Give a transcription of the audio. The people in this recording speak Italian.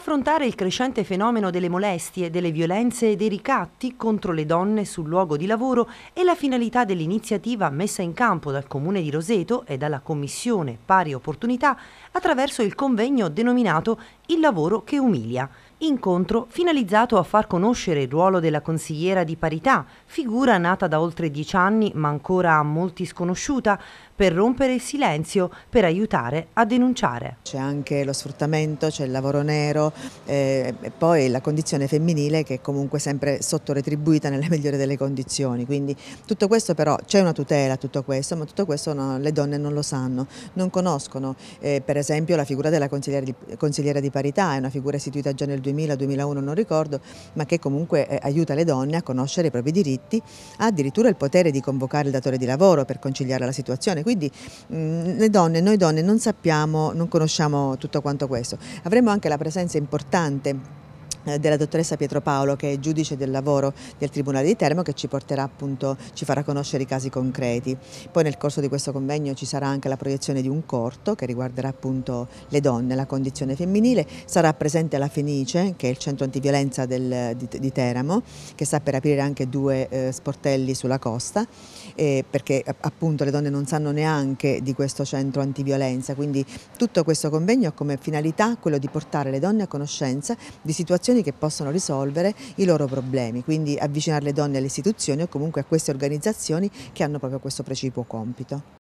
affrontare il crescente fenomeno delle molestie, delle violenze e dei ricatti contro le donne sul luogo di lavoro è la finalità dell'iniziativa messa in campo dal Comune di Roseto e dalla Commissione Pari Opportunità attraverso il convegno denominato Il lavoro che umilia. Incontro finalizzato a far conoscere il ruolo della consigliera di parità, figura nata da oltre dieci anni ma ancora a molti sconosciuta, per rompere il silenzio, per aiutare a denunciare. C'è anche lo sfruttamento, c'è il lavoro nero, eh, e poi la condizione femminile che è comunque sempre sottoretribuita nelle migliori delle condizioni. Quindi tutto questo però c'è una tutela, tutto questo, ma tutto questo no, le donne non lo sanno, non conoscono. Eh, per esempio la figura della consigliera di, consigliera di parità è una figura istituita già nel 2000-2001, non ricordo, ma che comunque eh, aiuta le donne a conoscere i propri diritti, ha addirittura il potere di convocare il datore di lavoro per conciliare la situazione. Quindi mh, mm, le donne, noi donne non sappiamo, non conosciamo tutto quanto questo. Avremo anche la presenza importante eh, della dottoressa Pietro Paolo che è giudice del lavoro del Tribunale di Termo che ci porterà appunto, ci farà conoscere i casi concreti. Poi nel corso di questo convegno ci sarà anche la proiezione di un corto che riguarderà appunto le donne, la condizione femminile, sarà presente la Fenice che è il centro antiviolenza del, di, di, Teramo che sta per aprire anche due eh, sportelli sulla costa eh, perché appunto le donne non sanno neanche di questo centro antiviolenza quindi tutto questo convegno ha come finalità quello di portare le donne a conoscenza di situazioni associazioni che possono risolvere i loro problemi, quindi avvicinare le donne alle istituzioni o comunque a queste organizzazioni che hanno proprio questo precipuo compito.